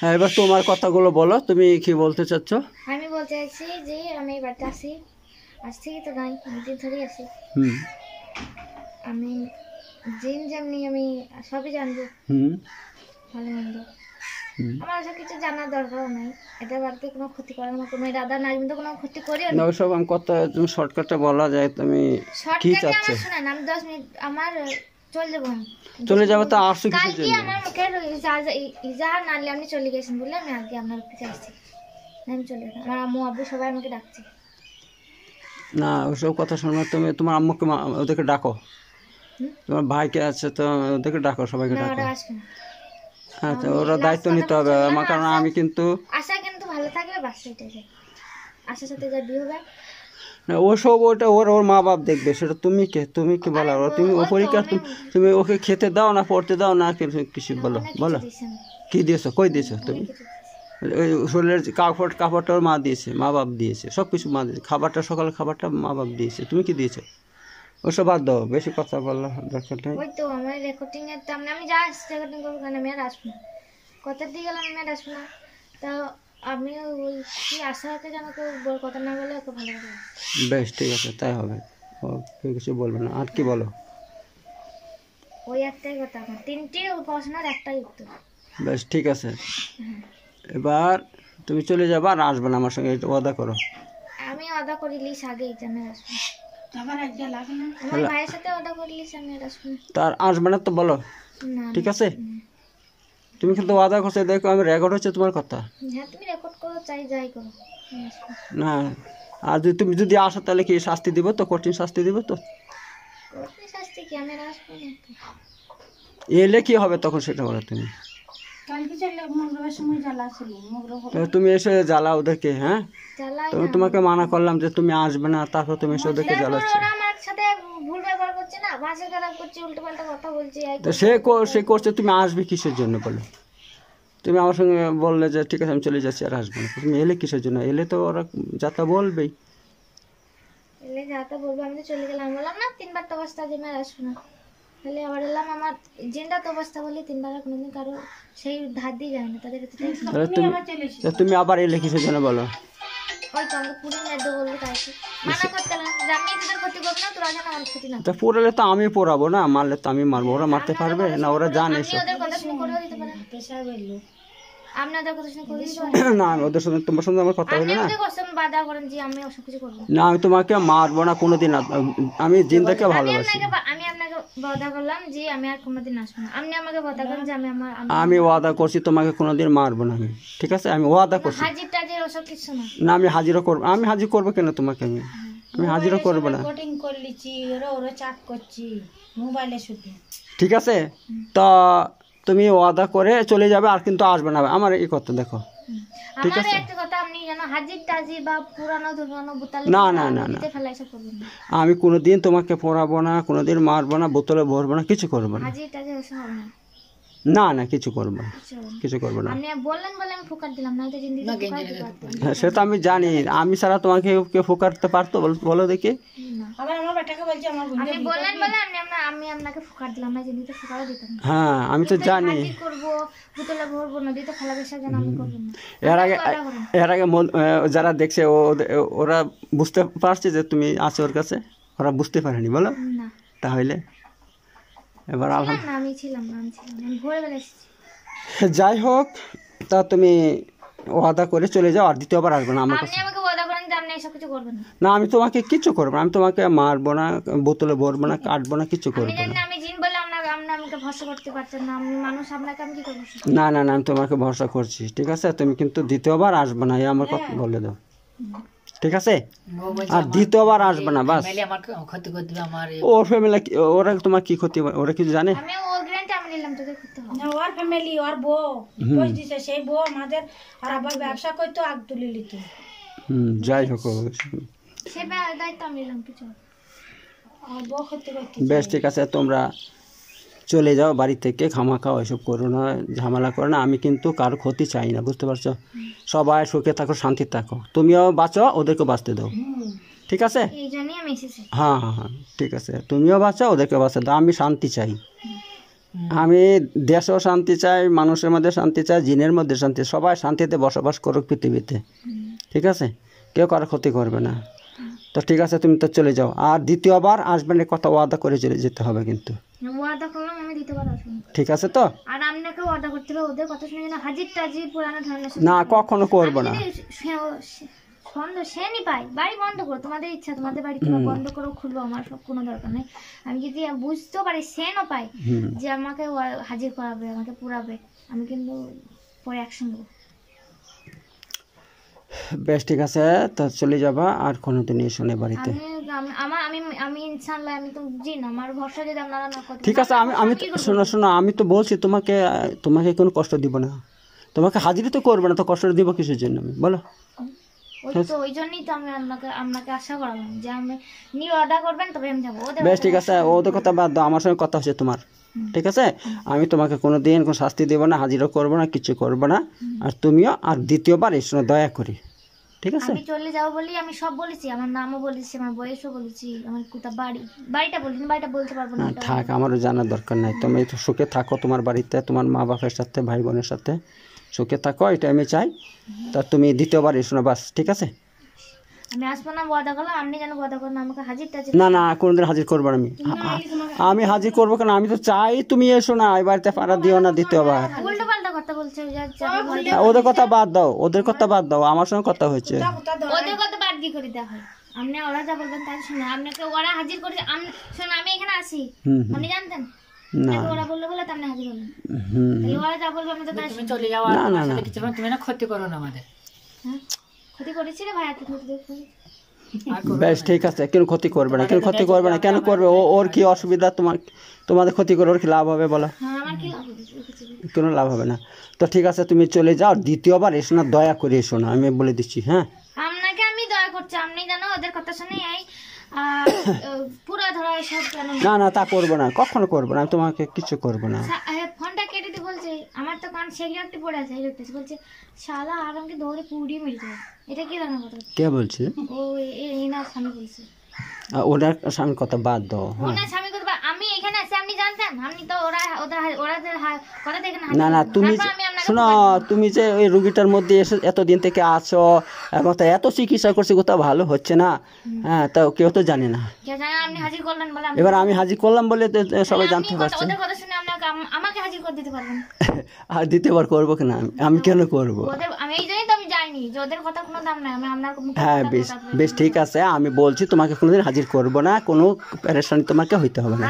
হ্যাঁ, এবার তোমার কথাগুলো বলো তুমি কি বলতে চাচ্ছ আমি বলতে চাইছি যে আমি বাড়িতে আছি আজ থেকে তো নয় দিন ধরেই আছি আমি জিন জামনি আমি সবই জানবো ভালো মন্দ আমার সব কিছু জানার দরকার নাই এটা বাড়িতে কোনো ক্ষতি করে না তুমি দাদা না কোনো ক্ষতি করিও না ওসব আমি কথা তুমি শর্টকাটে বলা যায় তুমি কি চাচ্ছ শোনেন আমি দশ মিনিট আমার চলে যাবো তো আসুক কিছু জন্য আমার লোকের ইজাহার না নিলে আপনি চলে গেছি বলে আমি আজকে আপনার কাছে আসছি আমি চলে গেলাম আমার আম্মু আব্বু সবাই আমাকে ডাকছে না ওসব কথা শোনো তুমি তোমার আম্মুকে ওদেরকে ডাকো তোমার ভাইকে আছে তো ওদেরকে ডাকো সবাইকে ডাকো আচ্ছা ওরা দায়িত্ব নিতে হবে আমার কারণ আমি কিন্তু আশা কিন্তু ভালো থাকলে বাসায় আশার সাথে যা বিয়ে হবে না ওসব ওটা ওর ওর মা বাপ দেখবে সেটা তুমি কে তুমি কি বলো তুমি ও পরীক্ষা তুমি তুমি ওকে খেতে দাও না পড়তে দাও না হ্যাঁ, কিছু বলো বলো কী দিয়েছো কই দিয়েছো তুমি ওই শরীরের কাপড় কাপড়টা ওর মা দিয়েছে মা বাপ দিয়েছে সব কিছু মা দিয়েছে খাবারটা সকালে খাবারটা মা বাপ দিয়েছে তুমি কি দিয়েছো ওসব বাদ দাও বেশি কথা বললো দরকার নেই ওই তো আমার রেকর্ডিং এর আমি যা রেকর্ডিং করব কেন কথা দিয়ে গেলাম না তো আমিও বলছি আশাকে যেন কেউ কথা না বলে ওকে ভালো বেশ ঠিক আছে তাই হবে ও কেউ কিছু বলবে না আর কি বলো ওই একটাই কথা আমার তিনটে উপাসনার একটাই উত্তর বেশ ঠিক আছে এবার তুমি চলে যাবা আর আসবে না আমার সঙ্গে একটু ওয়াদা করো আমি ওয়াদা করি লিস আগে এখানে আসবো তার আসবে না তো বলো ঠিক আছে তুমি কিন্তু ওয়াদা করছো দেখো আমি রেকর্ড হচ্ছে তোমার কথা হ্যাঁ তুমি রেকর্ড করো চাই যাই করো না আর যদি তুমি যদি আসো তাহলে কি শাস্তি দিব তো কঠিন শাস্তি দিব তো শাস্তি কি আমি এলে কি হবে তখন সেটা বলো তুমি তুমি এসে জ্বালা ওদেরকে হ্যাঁ তোমাকে মানা করলাম যে তুমি আসবে না তারপর তুমি এসে ওদেরকে জ্বালাচ্ছো না ভাষা খারাপ কথা সে সে করছে তুমি আসবে কিসের জন্য বলো তুমি আমার সঙ্গে বললে যে ঠিক আছে আমি চলে যাচ্ছি আর আসবো না তুমি এলে কিসের জন্য এলে তো ওরা যাতা বলবেই এলে যাতা বলবে আমি তো চলে গেলাম বললাম না তিনবার তো অবস্থা আসবো না তাহলে আবার এলাম আমার তো অবস্থা বলে তিনবার কোনোদিন কারো সেই ধার দিয়ে যায় না তাদের তুমি আবার এলে কিসের জন্য বলো আমি পড়াবো না তা তো পোড়াবো না মারলে তো আমি মারবো ওরা মারতে পারবে না ওরা জানে না আমি ওদের সঙ্গে তোমার সঙ্গে আমার কথা না আমি তোমাকে মারবো না কোনোদিন আমি জিন্দাকে ভালোবাসি আমি ওয়াদা করছি তোমাকে কোনোদিন মারবো না আমি ঠিক আছে আমি ওয়াদা করছি না আমি হাজিরও করবো আমি হাজির করবো কেন তোমাকে আমি হ্যাঁ। আমি হাজিরও করবো না ঠিক আছে তা তুমি ওয়াদা করে চলে যাবে আর কিন্তু আসবে না আমার এই কথা দেখো ঠিক আছে না না না না আমি কোনোদিন তোমাকে পড়াবো না কোনোদিন মারবো না বোতলে ভরবো না কিছু করবো না না না কিছু করবো না আচ্ছা। কিছু করবো না হ্যাঁ সে তো আমি জানি আমি সারা তোমাকে কেউ ফোকারতে পারতো বলো দেখি হ্যাঁ আমি তো জানি এর আগে এর আগে যারা দেখছে ওরা বুঝতে পারছে যে তুমি আছো ওর কাছে ওরা বুঝতে পারেনি বলো তাহলে এবার যাই হোক তা তুমি ওয়াদা করে চলে যাও আর দ্বিতীয়বার আসবে না আমার কাছে না আমি তোমাকে কিছু করবো না আমি তোমাকে মারবো না বোতলে ভরবো না কাটবো না কিছু করবো না না না না আমি তোমাকে ভরসা করছি ঠিক আছে তুমি কিন্তু দ্বিতীয়বার আসবে না এই আমার কথা হ্যাঁ। বলে দাও ঠিক আছে আর দ্বিতীয়বার আসবে না বাস ওর ফ্যামিলি ওরা তোমার কি ক্ষতি ওরা কিছু জানে ব্যবসা করতো আগ যাই হোক বেশ ঠিক আছে তোমরা চলে যাও বাড়ি থেকে খামা খাও ওইসব করো না ঝামেলা করো না আমি কিন্তু কার ক্ষতি চাই না বুঝতে পারছো সবাই সুখে থাকো শান্তি থাকো তুমিও বাঁচো ওদেরকে বাঁচতে দাও ঠিক আছে হ্যাঁ হ্যাঁ হ্যাঁ ঠিক আছে তুমিও বাঁচো ওদেরকে বাঁচতে দাও আমি শান্তি চাই আমি দেশেও শান্তি চাই মানুষের মধ্যে শান্তি চাই জিনের মধ্যে শান্তি সবাই শান্তিতে বসবাস করুক পৃথিবীতে ঠিক আছে কেউ কারো ক্ষতি করবে না তো ঠিক আছে তুমি তো চলে যাও আর দ্বিতীয়বার আসবেন কথা ওয়াদা করে চলে যেতে হবে কিন্তু হ্যাঁ, আমি কোনো দরকার আমি যদি বুঝতেও পারি সেনও পাই যে আমাকে হাজির করাবে আমাকে পুরাবে আমি কিন্তু পরে একসঙ্গে বেশ ঠিক আছে তো চলে যাবা আর কোনো দিন এসো বাড়িতে আমি আমি তো ঠিক আছে আমি আমি শোনো শোনো আমি তো বলছি তোমাকে তোমাকে কোনো কষ্ট দিব না তোমাকে হাজিরি তো করবে না তো কষ্ট দিব কিসের জন্য আমি বলো আমি বেশ ঠিক আছে কথা আমার সঙ্গে কথা হচ্ছে তোমার ঠিক আছে আমি তোমাকে কোনো দিন কোনো শাস্তি দেবো না হাজিরও করবো না কিছু করবো না আর তুমিও আর দ্বিতীয়বার এসো দয়া করি ঠিক আছে আমি চলে যাব বলি আমি সব বলেছি আমার নামও বলেছি আমার বয়সও বলেছি আমার কোথা বাড়ি বাড়িটা বলিনি বাড়িটা বলতে পারবো না থাক আমারও জানার দরকার নাই তুমি তো সুখে থাকো তোমার বাড়িতে তোমার মা বাপের সাথে ভাই বোনের সাথে সুখে থাকো এটা আমি চাই তা তুমি দ্বিতীয়বার এসো না বাস ঠিক আছে আমি আসবো না ওয়াদা করলাম আপনি কেন ওয়াদা করেন আমাকে হাজির না না কোনোদিন হাজির করবো আমি আমি হাজির করবো কেন আমি তো চাই তুমি এসো না এই বাড়িতে পাড়া দিও না দ্বিতীয়বার ওদের কথা বাদ দাও ওদের কথা বাদ দাও আমার সঙ্গে কথা হয়েছে ওদের কথা বাদ কি করে দেওয়া আপনি ওরা যা বলবেন তাই শুনে আপনাকে ওরা হাজির করে শুনে আমি এখানে আসি আপনি জানতেন ওরা বলে হাজির ওরা যা বলবে আমি তো তুমি চলে যাও না না না তুমি না ক্ষতি করো না আমাদের হ্যাঁ? ক্ষতি করেছি রে ভাই বেশ ঠিক আছে কেন ক্ষতি করবে না কেন ক্ষতি করবে না কেন করবে ওর কি অসুবিধা তোমার তোমাদের ক্ষতি করে ওর কি লাভ হবে বলো হ্যাঁ, কোনো লাভ হবে না তো ঠিক আছে তুমি চলে যাও দ্বিতীয়বার এসো না দয়া করে এসো না আমি বলে দিচ্ছি হ্যাঁ আপনাকে আমি দয়া করছি আপনি ওদের কথা এই না না তা করবো না কখনো করবো না আমি তোমাকে কিছু করবো না ফোনটা কেটে বলছে আমার তো কান বলছে দৌড়ে এটা কি কে বলছে বাদ দাও হ্যাঁ। আমি হ্যাঁ, না না তুমি শোনো তুমি যে ওই রুগীটার মধ্যে এসে এতদিন থেকে আছো এবং তা এত চিকিৎসা করছি কোথাও ভালো হচ্ছে না হ্যাঁ তা কেউ তো জানে না এবার আমি হাজির করলাম বলে সবাই জানতে পারছে আর দ্বিতীয়বার করবো কিনা আমি আমি কেন করবো আমি যাইনি ওদের কথা কোনো দাম নাই আমি আপনার হ্যাঁ বেশ বেশ ঠিক আছে আমি বলছি তোমাকে কোনোদিন হাজির করব না কোনো প্যারেশানি তোমাকে হইতে হবে না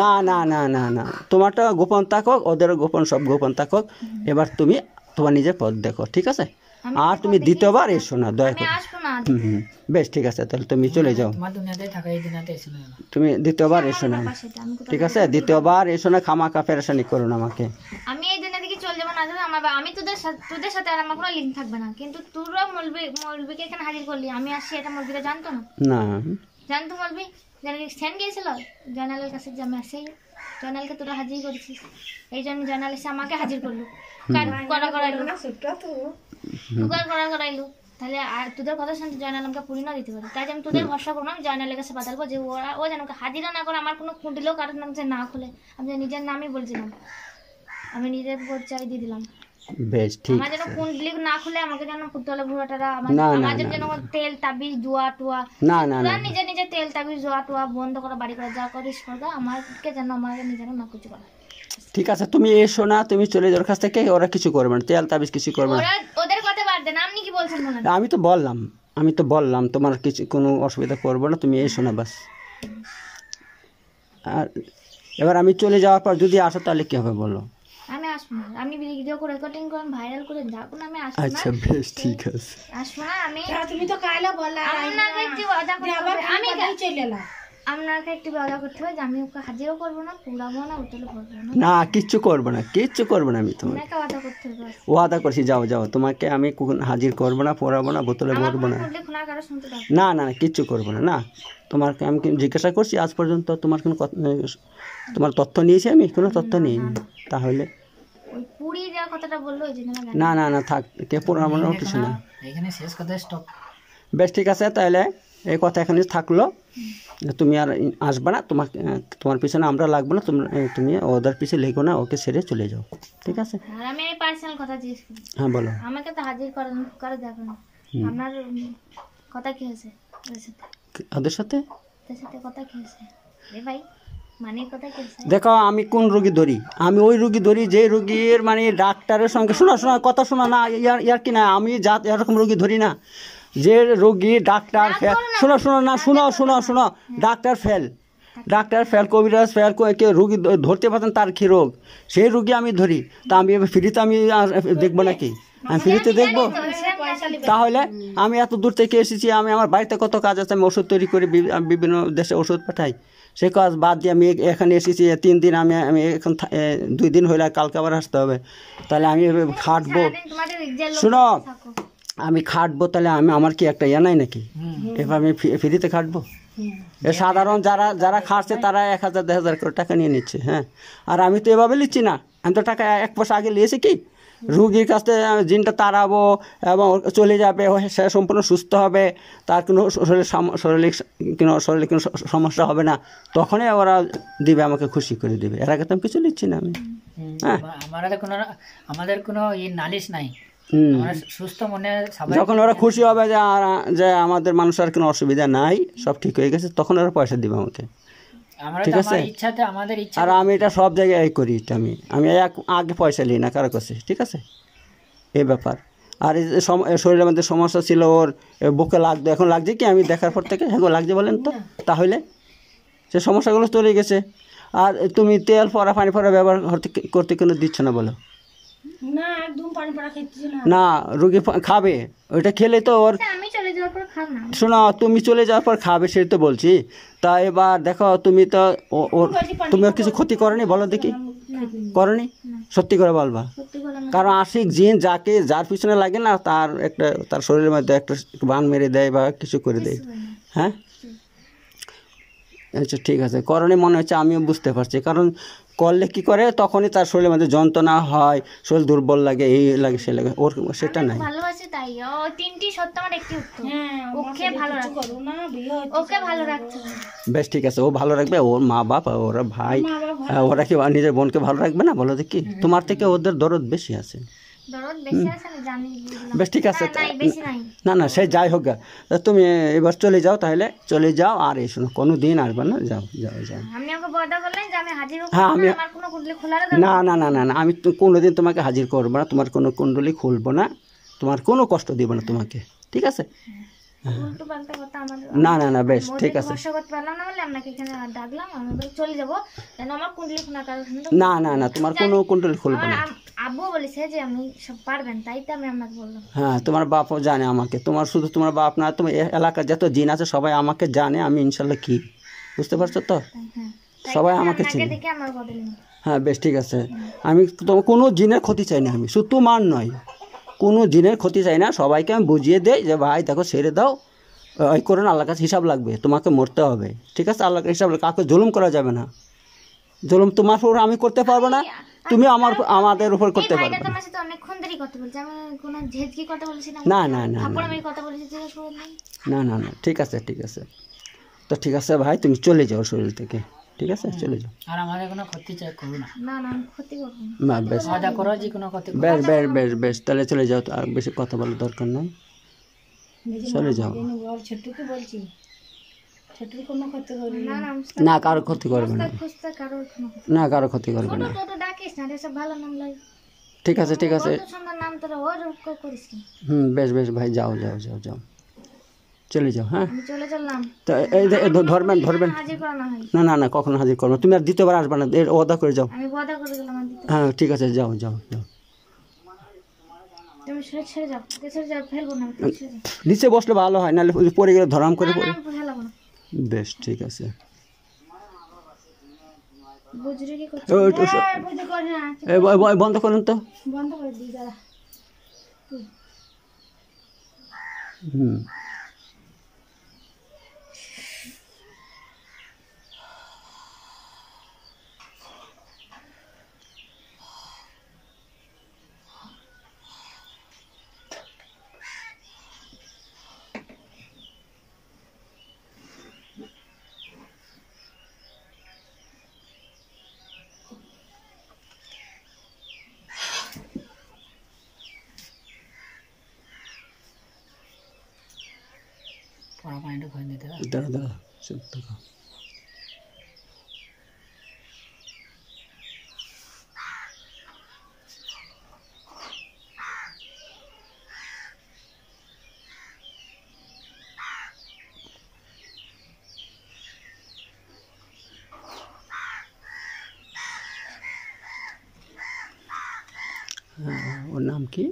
না না না না না তোমারটা গোপন থাকো ওদের গোপন সব গোপন থাকক এবার তুমি তোমার নিজের পথ দেখো ঠিক আছে আর তুমি দ্বিতীয়বার এসো না দয়া করে হুম, হুম। বেশ ঠিক আছে তাহলে তুমি চলে যাও তুমি দ্বিতীয়বার এসো না ঠিক আছে দ্বিতীয়বার এসো না খামাখা পেরেশানি করো না আমাকে আমি না আচ্ছা, আচ্ছা, আমার আমি তোদের তোদের সাথে আর আমার কোনো লিঙ্ক থাকবে না কিন্তু তোরা মলবি মলবিকে এখানে হাজির করলি আমি আসছি এটা মলবিরা জানতো না না জানতো মলবি জানালি স্ট্যান্ড গিয়েছিল জানালের কাছে যে আমি জানালকে তোরা হাজির করছিস এই জন্য জানাল এসে আমাকে হাজির করলো করা করাইলো করা করাইলো তাহলে আর তোদের কথা শুনতে জয়নাল আমাকে পুরি না দিতে পারে তাই আমি তোদের ভরসা করলাম জয়নালের কাছে পাতালবো যে ওরা ও যেন হাজিরা না করে আমার কোনো কুটিলেও কারোর নাম যে না খুলে আমি নিজের নামই বলছিলাম আমি নিজের ভোট চাই দিয়ে দিলাম বেশ ঠিক আমার যেন কোন ক্লিক না খুলে আমাকে যেন পুতলে ভুড়াটারা আমার আমার যেন তেল তাবিজ দোয়া টোয়া না না না নিজে নিজে তেল তাবিজ দোয়া টোয়া বন্ধ করে বাড়ি করে যা করিস করবা আমাকে যেন আমাকে নিজের না কিছু করে ঠিক আছে তুমি এসো না তুমি চলে যাওয়ার কাছ থেকে ওরা কিছু করবে না তেল তাবিজ কিছু করবে না ওদের কথা বাদ দেন আপনি কি বলছেন আমি তো বললাম আমি তো বললাম তোমার কিছু কোনো অসুবিধা করবো না তুমি এসো না বাস আর এবার আমি চলে যাওয়ার পর যদি আসো তাহলে কী হবে বলো আসবো না আমি ভিডিও করে রেকর্ডিং করে ভাইরাল করে না আমি আসবো না আচ্ছা বেশ ঠিক আছে আসবো না আমি তুমি তো একটু করতে হবে আমি চলে আপনাকে একটু করতে হবে যে আমি ওকে হাজিরও না পুরাবো না উঠলে না না কিচ্ছু করবো না কিচ্ছু করবো না আমি তোমাকে ওয়াদা করতে হবে ওয়াদা করছি যাও যাও তোমাকে আমি হাজির করবো না পড়াবো না বোতলে ভরবো না না না না কিচ্ছু করবো না না তোমাকে আমি জিজ্ঞাসা করছি আজ পর্যন্ত তোমার কোনো তোমার তথ্য নিয়েছি আমি কোনো তথ্য নিইনি তাহলে না না না থাক কে পুরানো কিছু না শেষ কথা বেশ ঠিক আছে তাহলে এই কথা এখানে থাকলো তুমি আর আসবে না তোমাকে তোমার পিছনে আমরা লাগবো না তুমি তুমি ওদের পিছনে লেগো না ওকে সেরে চলে যাও ঠিক আছে আমি কথা হ্যাঁ বলো আমাকে তো হাজির করে দেখো আপনার কথা কি হয়েছে ওদের সাথে ওদের সাথে কথা কি হয়েছে রে ভাই মানে দেখো আমি কোন রুগী ধরি আমি ওই রুগী ধরি যে রুগীর মানে ডাক্তারের সঙ্গে শোনা শোনা কথা শোনা না ইয়ার ইয়ার কি না আমি যা এরকম রুগী ধরি না যে রুগী ডাক্তার ফেল শোনো শোনো না শোনো শোনো শোনো ডাক্তার ফেল ডাক্তার ফেল কবিরাজ ফেল কে রুগী ধরতে পারতেন তার কী রোগ সেই রুগী আমি ধরি তা আমি ফ্রিতে আমি দেখবো নাকি আমি ফ্রিতে দেখবো তাহলে আমি এত দূর থেকে এসেছি আমি আমার বাড়িতে কত কাজ আছে আমি ওষুধ তৈরি করে বিভিন্ন দেশে ওষুধ পাঠাই সে কাজ বাদ দিয়ে আমি এখানে এসেছি তিন দিন আমি আমি এখন দুই দিন হইলে কালকে আবার আসতে হবে তাহলে আমি খাটবো শুন আমি খাটবো তাহলে আমি আমার কি একটা ইয়ে নাই নাকি এবার আমি ফ্রিতে খাটবো সাধারণ যারা যারা খাটছে তারা এক হাজার দেড় হাজার করে টাকা নিয়ে নিচ্ছে হ্যাঁ আর আমি তো এভাবে নিচ্ছি না আমি তো টাকা এক পয়সা আগে নিয়েছি কি রুগীর কাছ থেকে জিনটা তাড়াবো এবং চলে যাবে সে সম্পূর্ণ সুস্থ হবে তার কোনো শরীর শরীরিক কোনো শরীরে কোনো সমস্যা হবে না তখনই ওরা দিবে আমাকে খুশি করে দিবে এর আগে তো আমি কিছু নিচ্ছি না আমি হ্যাঁ আমাদের কোনো আমাদের কোনো নালিশ নাই যখন ওরা খুশি হবে যে যে আমাদের মানুষের কোনো অসুবিধা নাই সব ঠিক হয়ে গেছে তখন ওরা পয়সা দিবে আমাকে ঠিক আছে আর আমি এটা সব জায়গায় করি এটা আমি আমি এক আগে পয়সা নিই না কারো কাছে ঠিক আছে এই ব্যাপার আর শরীরের মধ্যে সমস্যা ছিল ওর বুকে লাগতো এখন লাগছে কি আমি দেখার পর থেকে এখন লাগছে বলেন তো তাহলে সে সমস্যাগুলো তৈরি গেছে আর তুমি তেল পরা পানি পরা ব্যবহার করতে কোনো দিচ্ছ না বলো না রুগী খাবে ওইটা খেলে তো ওর শোনা তুমি চলে যাওয়ার পর খাবে সেটা তো বলছি তা এবার দেখো তুমি তো ওর তুমি ওর কিছু ক্ষতি করনি বলো দেখি করনি সত্যি করে বলবা কারণ আশিক জিন যাকে যার পিছনে লাগে না তার একটা তার শরীরের মধ্যে একটা বান মেরে দেয় বা কিছু করে দেয় হ্যাঁ আচ্ছা ঠিক আছে করণে মনে হচ্ছে আমিও বুঝতে পারছি কারণ করলে কি করে তখনই তার শরীরের মধ্যে যন্ত্রণা হয় শরীর দুর্বল লাগে এই লাগে সে লাগে ওর সেটা নাই ভালোবাসে তাই ও তিনটি সত্য আমার একটি উত্তর হ্যাঁ, ওকে ভালো রাখো ওকে ভালো রাখো বেশ ঠিক আছে ও ভালো রাখবে ওর মা বাপ ওরা ভাই হ্যাঁ, ওরা কি নিজের বোনকে ভালো রাখবে না বলো দেখি তোমার থেকে ওদের দরদ বেশি আছে বেশ ঠিক আছে না না সে যাই হোক তুমি এবার চলে যাও তাহলে চলে যাও আর এসো না কোনো দিন আসবে না যাও যাও যাও হ্যাঁ আমি হ্যাঁ, না না না না না আমি কোনো দিন তোমাকে হাজির করবো না তোমার কোনো কুণ্ডলি খুলবো না তোমার কোনো কষ্ট দেবো না তোমাকে ঠিক আছে হ্যাঁ। হ্যাঁ। না না না বেশ ঠিক আছে না না না তোমার কোনো কুণ্ডল খুলবে না আমি হ্যাঁ, তোমার বাপও জানে আমাকে তোমার শুধু তোমার বাপ না যত জিন আছে সবাই আমাকে জানে আমি ইনশাল্লাহ কি বুঝতে পারছো তো হ্যাঁ, সবাই আমাকে হ্যাঁ বেশ ঠিক আছে আমি তোমার কোনো জিনের ক্ষতি চাই না আমি শুধু তোমার নয় কোনো জিনের ক্ষতি চাই না সবাইকে আমি বুঝিয়ে দেই যে ভাই দেখো ছেড়ে দাও ওই করে না আল্লাহ কাছে হিসাব লাগবে তোমাকে মরতে হবে ঠিক আছে আল্লাহ হিসাব কাউকে জুলুম করা যাবে না জুলুম তোমার উপর আমি করতে পারবো না তুমি আমার আমাদের উপর করতে পারবে না না না না না না না ঠিক আছে ঠিক আছে তো ঠিক আছে ভাই তুমি চলে যাও শরীর থেকে ঠিক আছে চলে যাও আর আমাদের কোনো ক্ষতি চাই করো না না না ক্ষতি করব না বেশ মজা করো যে কোনো ক্ষতি বেশ বেশ বেশ বেশ তাহলে চলে যাও আর বেশি কথা বলার দরকার নাই চলে যাও ছোট্টুকে বলছি না কারো ক্ষতি করবে না না কারো ক্ষতি করবে না ঠিক আছে ঠিক আছে হুম বেশ বেশ ভাই যাও যাও যাও যাও চলে যাও হ্যাঁ এই ধরবেন ধরবেন না না না কখনো হাজির করবো তুমি আর দ্বিতীয়বার আসবে না এর ওদা করে যাও হ্যাঁ ঠিক আছে যাও যাও যাও নিচে বসলে ভালো হয় নাহলে পরে গেলে ধরাম করে পড়ে বেশ ঠিক আছে বন্ধ করুন তো হুম ಪಾಯಿಂಟ್ ಹೊಂದಿದ್ದೇವೆ ಇದ್ದಾಳ ಇದ್ದಾಳ ಸ್ವಲ್ಪ ತಗೋ और नाम की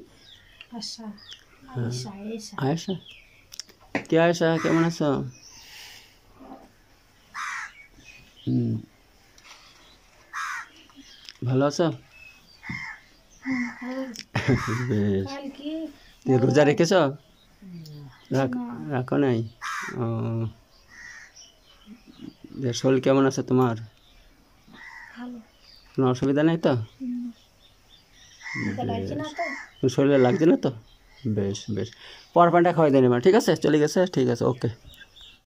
आयशा आयशा কি আয়সা কেমন আছো ভালো আছো বেশ রোজা রেখেছ রাখো নাই ও শরীর কেমন আছে তোমার কোনো অসুবিধা নেই তো শরীরে লাগছে না তো বেশ বেশ পাওয়ার খাওয়াই দেন এবার ঠিক আছে চলে গেছে ঠিক আছে ওকে